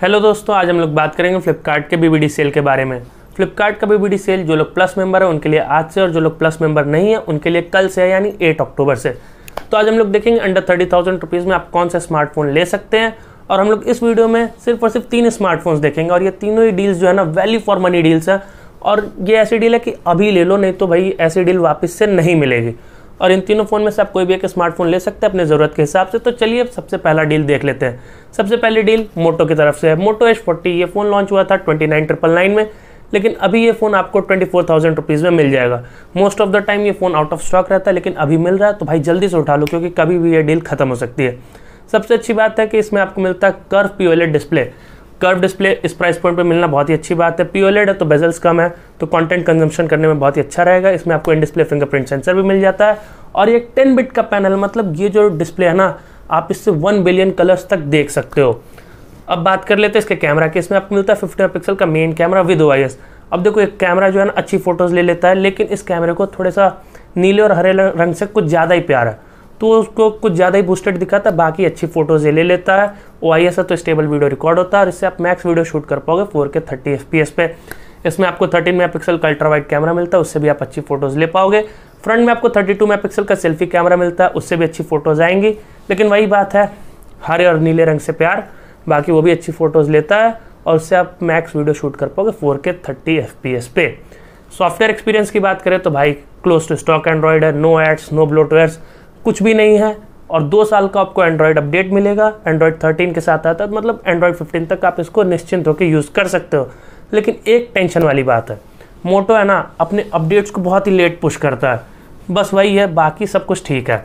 hello दोस्तों आज हम लोग बात करेंगे फ्लिपकार्ट के बी सेल के बारे में फ्लिपकार्ट का बी सेल जो लोग प्लस मेंबर है उनके लिए आज से और जो लोग प्लस मेंबर नहीं है उनके लिए कल से है यानी एट अक्टूबर से तो आज हम लोग देखेंगे अंडर थर्टी थाउजेंड रुपीज़ में आप कौन सा स्मार्टफोन ले सकते हैं और हम लोग इस वीडियो में सिर्फ और सिर्फ तीन स्मार्टफोन्स देखेंगे और ये तीनों ही डील्स जो है ना वैल्यू फॉर मनी डील्स है और ये ऐसी डील है कि अभी ले लो नहीं तो भाई ऐसी डील वापस से नहीं मिलेगी और इन तीनों फ़ोन में से आप कोई भी एक स्मार्टफोन ले सकते हैं अपने ज़रूरत के हिसाब से तो चलिए अब सबसे पहला डील देख लेते हैं सबसे पहली डील मोटो की तरफ से है मोटो एच फोर्टी ये फ़ोन लॉन्च हुआ था ट्वेंटी नाइन ट्रिपल नाइन में लेकिन अभी ये फ़ोन आपको ट्वेंटी फोर थाउजेंड रुपीज़ में मिल जाएगा मोस्ट ऑफ द टाइम ये फ़ोन आउट ऑफ स्टॉक रहता है लेकिन अभी मिल रहा है तो भाई जल्दी से उठा लो क्योंकि कभी भी ये डील ख़त्म हो सकती है सबसे अच्छी बात है कि इसमें आपको मिलता है curve P display curve display इस प्राइस पॉइंट पे मिलना बहुत ही अच्छी बात है पीओलेड है तो बेजल्स कम है तो कंटेंट कंजम्पशन करने में बहुत ही अच्छा रहेगा इसमें आपको इन डिस्प्ले फिंगरप्रिंट सेंसर भी मिल जाता है और ये टेन बिट का पैनल मतलब ये जो डिस्प्ले है ना आप इससे वन बिलियन कलर्स तक देख सकते हो अब बात कर लेते हैं इसके कैमरा की इसमें आपको मिलता है फिफ्टी पिक्सल का मेन कैमरा विद ओ अब देखो एक कैमरा जो है ना अच्छी फोटोज़ ले लेता है लेकिन इस कैमरे को थोड़ा सा नीले और हरे रंग से कुछ ज़्यादा ही प्यार है तो उसको कुछ ज़्यादा ही बूस्टेड दिखाता है बाकी अच्छी फोटोज़ ले लेता है ओ आई एस तो स्टेबल वीडियो रिकॉर्ड होता है और इससे आप मैक्स वीडियो शूट कर पाओगे four K thirty F P S पे इसमें आपको थर्टीन मेगा पिक्सल का अल्ट्रा वाइड कैमरा मिलता है उससे भी आप अच्छी फोटोज़ ले पाओगे फ्रंट में आपको थर्टी टू मेगा पिक्सल का सेल्फी कैमरा मिलता है उससे भी अच्छी फोटोज़ आएंगी लेकिन वही बात है हरे और नीले रंग से प्यार बाकी वो भी अच्छी फ़ोटोज़ लेता है और उससे आप मैक्स वीडियो शूट कर पाओगे four K thirty F P S पे सॉफ्टवेयर एक्सपीरियंस की बात करें तो भाई क्लोज टू स्टॉक एंड्रॉयड है नो एड्स नो ब्लोटवेयर्स कुछ भी नहीं है और दो साल का आपको एंड्रॉयड अपडेट मिलेगा एंड्रॉयड 13 के साथ आता है तो मतलब एंड्रॉयड 15 तक आप इसको निश्चिंत होकर यूज़ कर सकते हो लेकिन एक टेंशन वाली बात है मोटो है ना अपने अपडेट्स को बहुत ही लेट पुश करता है बस वही है बाकी सब कुछ ठीक है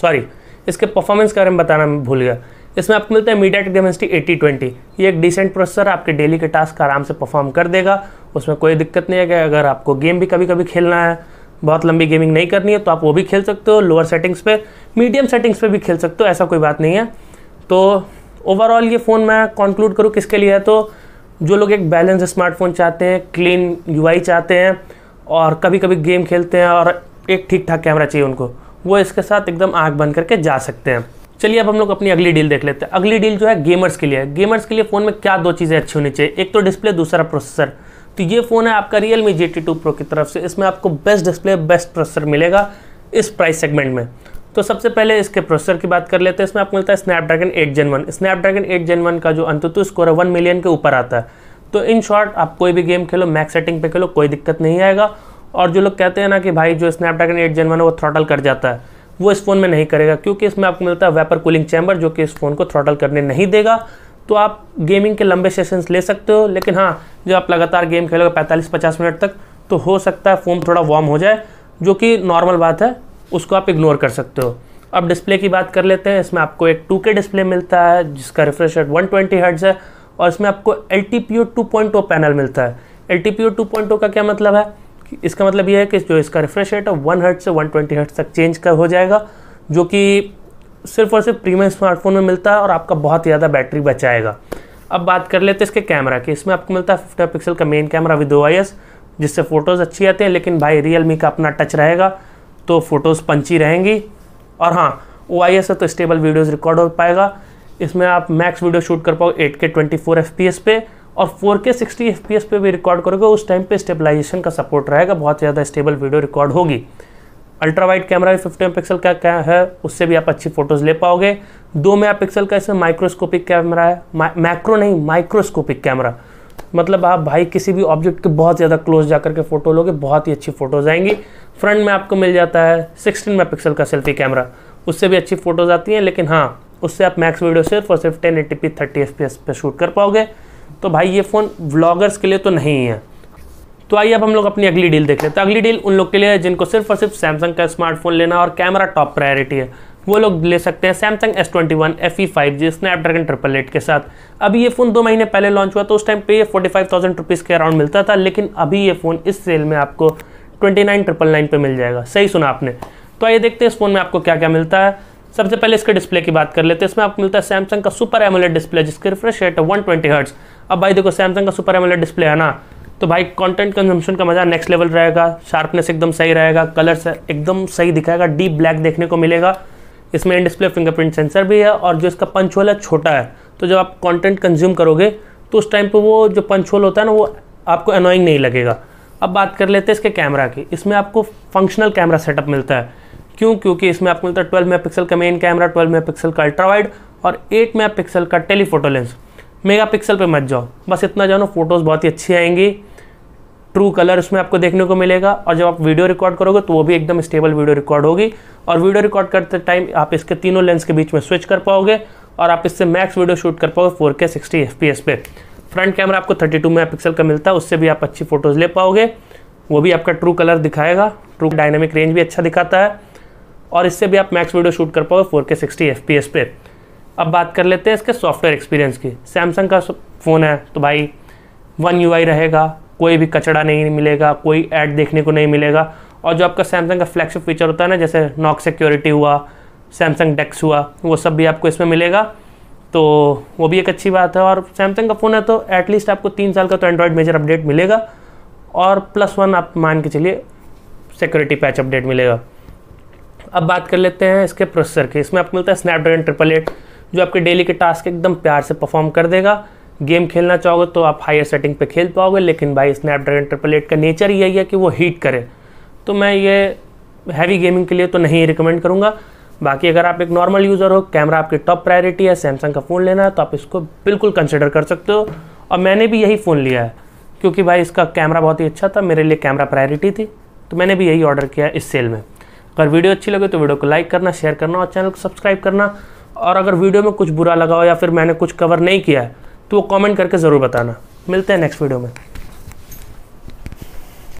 सॉरी इसके परफॉर्मेंस के बारे में बताना भूल गया इसमें आपको मिलता है मीडिया टेक एटी ट्वेंटी ये एक डिसेंट प्रोसेसर आपके डेली के टास्क आराम से परफॉर्म कर देगा उसमें कोई दिक्कत नहीं है कि अगर आपको गेम भी कभी कभी खेलना है बहुत लंबी गेमिंग नहीं करनी है तो आप वो भी खेल सकते हो लोअर सेटिंग्स पे मीडियम सेटिंग्स पे भी खेल सकते हो ऐसा कोई बात नहीं है तो ओवरऑल ये फ़ोन मैं कंक्लूड करूँ किसके लिए है तो जो लोग एक बैलेंस स्मार्टफोन चाहते हैं क्लीन यू चाहते हैं और कभी कभी गेम खेलते हैं और एक ठीक ठाक कैमरा चाहिए उनको वो इसके साथ एकदम आँख बंद करके जा सकते हैं चलिए अब हम लोग अपनी अगली डील देख लेते हैं अगली डील जो है गेमर्स के लिए गेमर्स के लिए फ़ोन में क्या दो चीज़ें अच्छी होनी चाहिए एक तो डिस्प्ले दूसरा प्रोसेसर तो ये फ़ोन है आपका Realme G T two pro की तरफ से इसमें आपको बेस्ट डिस्प्ले बेस्ट प्रोसेसर मिलेगा इस प्राइस सेगमेंट में तो सबसे पहले इसके प्रोसेसर की बात कर लेते हैं इसमें आपको मिलता है स्नैपड्रैगन 8 जेन 1 स्नैपड्रैगन 8 जेन 1 का जो अंतुतु स्कोर है 1 मिलियन के ऊपर आता है तो इन शॉर्ट आप कोई भी गेम खेलो मैक्स सेटिंग पे खेलो कोई दिक्कत नहीं आएगा और जो लोग कहते हैं ना कि भाई जो स्नैपड्रैगन एट जेन वन है वो थ्रॉटल कर जाता है वो इस फ़ोन में नहीं करेगा क्योंकि इसमें आपको मिलता है वेपर कूलिंग चैम्बर जो कि इस फ़ोन को थ्रॉटल करने नहीं देगा तो आप गेमिंग के लंबे सेशंस ले सकते हो लेकिन हाँ जब आप लगातार गेम खेलोगे पैंतालीस पचास मिनट तक तो हो सकता है फ़ोन थोड़ा वार्म हो जाए जो कि नॉर्मल बात है उसको आप इग्नोर कर सकते हो अब डिस्प्ले की बात कर लेते हैं इसमें आपको एक 2K डिस्प्ले मिलता है जिसका रिफ्रेश रेट वन ट्वेंटी है और इसमें आपको L T P O two point O panel मिलता है L T P O two point O का क्या मतलब है इसका मतलब यह है कि जो इसका रिफ्रेश रेट है वन हर्ट से वन ट्वेंटी हर्ट तक चेंज कर हो जाएगा जो कि सिर्फ और सिर्फ प्रीमियम स्मार्टफोन में मिलता है और आपका बहुत ज़्यादा बैटरी बचाएगा अब बात कर लेते हैं इसके कैमरा की इसमें आपको मिलता है फिफ्टी पिक्सल का मेन कैमरा विद ओ जिससे फ़ोटोज़ अच्छी आते हैं लेकिन भाई रियल का अपना टच रहेगा तो फ़ोटोज़ पंची रहेंगी और हाँ ओ आई एस है तो स्टेबल वीडियोज़ रिकॉर्ड हो पाएगा इसमें आप मैक्स वीडियो शूट कर पाओ एट के ट्वेंटी पे और 4K 60 FPS पे भी रिकॉर्ड करोगे उस टाइम पे स्टेबलाइजेशन का सपोर्ट रहेगा बहुत ज़्यादा स्टेबल वीडियो रिकॉर्ड होगी अल्ट्रा वाइट कैमरा भी फिफ्टी मेगा का क्या है उससे भी आप अच्छी फोटोज़ ले पाओगे दो मेगा पिक्सल का इसमें माइक्रोस्कोपिक कैमरा है मैक्रो नहीं माइक्रोस्कोपिक कैमरा मतलब आप भाई किसी भी ऑब्जेक्ट के बहुत ज़्यादा क्लोज जा करके फ़ोटो लोगे बहुत ही अच्छी फ़ोटोज़ आएंगी फ्रंट में आपको मिल जाता है सिक्सटीन मेगा पिक्सल का सेल्फी कैमरा उससे भी अच्छी फ़ोटोज़ आती हैं लेकिन हाँ उससे आप मैक्स वीडियो सिर्फ और सिर्फ टेन एटी पी थर्टी पे शूट कर पाओगे तो भाई ये फ़ोन व्लॉगर्स के लिए तो नहीं है तो आइए अब हम लोग अपनी अगली डील देख लेते हैं तो अगली डील उन लोग के लिए है जिनको सिर्फ और सिर्फ सैमसंग का स्मार्टफोन लेना और कैमरा टॉप प्रायोरिटी है वो लोग ले सकते हैं Samsung S twenty one F E five G Snapdragon triple eight के साथ अभी ये फ़ोन दो महीने पहले लॉन्च हुआ तो उस टाइम पे ये फोर्टी फाइव थाउजेंड रुपीज़ के अराउंड मिलता था लेकिन अभी ये फ़ोन इस सेल में आपको ट्वेंटी नाइन ट्रिपल नाइन पर मिल जाएगा सही सुना आपने तो आइए देखते हैं इस फ़ोन में आपको क्या क्या मिलता है सबसे पहले इसके डिस्प्ले की बात कर लेते हैं इसमें आपको मिलता है सैमसंग का सुपर एमोलेड डिस्प्ले जिसके रिफ्रेश रेट है वन ट्वेंटी हर्ट्स अब भाई देखो सैमसंग का सुपर एमोलेड डिस्प्ले है ना तो भाई कंटेंट कंजम्पशन का मज़ा नेक्स्ट लेवल रहेगा शार्पनेस एकदम सही रहेगा कलर एकदम सही दिखाएगा डीप ब्लैक देखने को मिलेगा इसमें डिस्प्ले फिंगरप्रिंट सेंसर भी है और जो इसका पंच होल है छोटा है तो जब आप कंटेंट कंज्यूम करोगे तो उस टाइम पर वो जो पंच होल होता है ना वो आपको अनोइंग नहीं लगेगा अब बात कर लेते हैं इसके कैमरा की इसमें आपको फंक्शनल कैमरा सेटअप मिलता है क्यों क्योंकि इसमें आपको मिलता है ट्वेल्व मेगा का मेन कैमरा ट्वेल्व मेगा का अल्ट्रावाइड और एट मेगा का टेलीफोटो लेंस मेगापिक्सल पे मत जाओ बस इतना जानो फोटोज़ बहुत ही अच्छी आएंगी ट्रू कलर उसमें आपको देखने को मिलेगा और जब आप वीडियो रिकॉर्ड करोगे तो वो भी एकदम स्टेबल वीडियो रिकॉर्ड होगी और वीडियो रिकॉर्ड करते टाइम आप इसके तीनों लेंस के बीच में स्विच कर पाओगे और आप इससे मैक्स वीडियो शूट कर पाओगे four K sixty F P S पे फ्रंट कैमरा आपको थर्टी टू मेगा पिक्सल का मिलता है उससे भी आप अच्छी फोटोज़ ले पाओगे वो भी आपका ट्रू कलर दिखाएगा ट्रू डायनेमिक रेंज भी अच्छा दिखाता है और इससे भी आप मैक्स वीडियो शूट कर पाओगे four K sixty F P S पे अब बात कर लेते हैं इसके सॉफ्टवेयर एक्सपीरियंस की सैमसंग का फ़ोन है तो भाई वन यू रहेगा कोई भी कचड़ा नहीं मिलेगा कोई ऐड देखने को नहीं मिलेगा और जो आपका सैमसंग का फ्लैगशिप फीचर होता है ना जैसे नॉक सिक्योरिटी हुआ सैमसंग डेक्स हुआ वो सब भी आपको इसमें मिलेगा तो वो भी एक अच्छी बात है और सैमसंग का फ़ोन है तो एटलीस्ट आपको तीन साल का तो एंड्रॉयड मेजर अपडेट मिलेगा और प्लस वन आप मान के चलिए सिक्योरिटी पैच अपडेट मिलेगा अब बात कर लेते हैं इसके प्रोसेसर की इसमें आपको मिलता है स्नैपड्रैगन ट्रिपल एट जो आपके डेली के टास्क एकदम प्यार से परफॉर्म कर देगा गेम खेलना चाहोगे तो आप हायर सेटिंग पे खेल पाओगे लेकिन भाई स्नैपड्रैगन ट्रिपल एट का नेचर यही है कि वो हीट करे तो मैं ये हैवी गेमिंग के लिए तो नहीं रिकमेंड करूँगा बाकी अगर आप एक नॉर्मल यूज़र हो कैमरा आपकी टॉप प्रायोरिटी है सैमसंग का फ़ोन लेना है तो आप इसको बिल्कुल कंसिडर कर सकते हो और मैंने भी यही फ़ोन लिया है क्योंकि भाई इसका कैमरा बहुत ही अच्छा था मेरे लिए कैमरा प्रायोरिटी थी तो मैंने भी यही ऑर्डर किया इस सेल में अगर वीडियो अच्छी लगे तो वीडियो को लाइक करना शेयर करना और चैनल को सब्सक्राइब करना और अगर वीडियो में कुछ बुरा लगा हो या फिर मैंने कुछ कवर नहीं किया है तो वो कमेंट करके ज़रूर बताना मिलते हैं नेक्स्ट वीडियो में